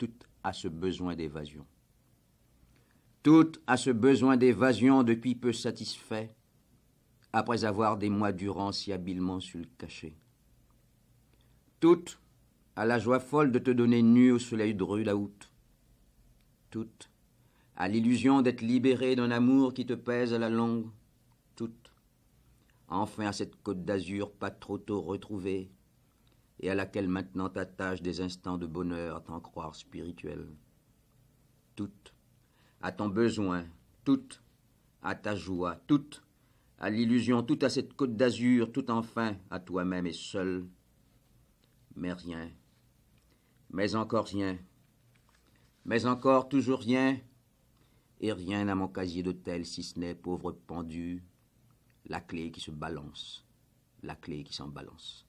toute à ce besoin d'évasion. toutes à ce besoin d'évasion depuis peu satisfait, après avoir des mois durant si habilement su le cacher. Toutes à la joie folle de te donner nu au soleil de la août. Toute à l'illusion d'être libéré d'un amour qui te pèse à la longue. toutes enfin à cette côte d'azur pas trop tôt retrouvée et à laquelle maintenant t'attaches des instants de bonheur à t'en croire spirituel. Tout à ton besoin, tout à ta joie, tout à l'illusion, tout à cette côte d'azur, tout enfin à toi-même et seul. Mais rien, mais encore rien, mais encore toujours rien, et rien à mon casier d'hôtel si ce n'est pauvre pendu, la clé qui se balance, la clé qui s'en balance.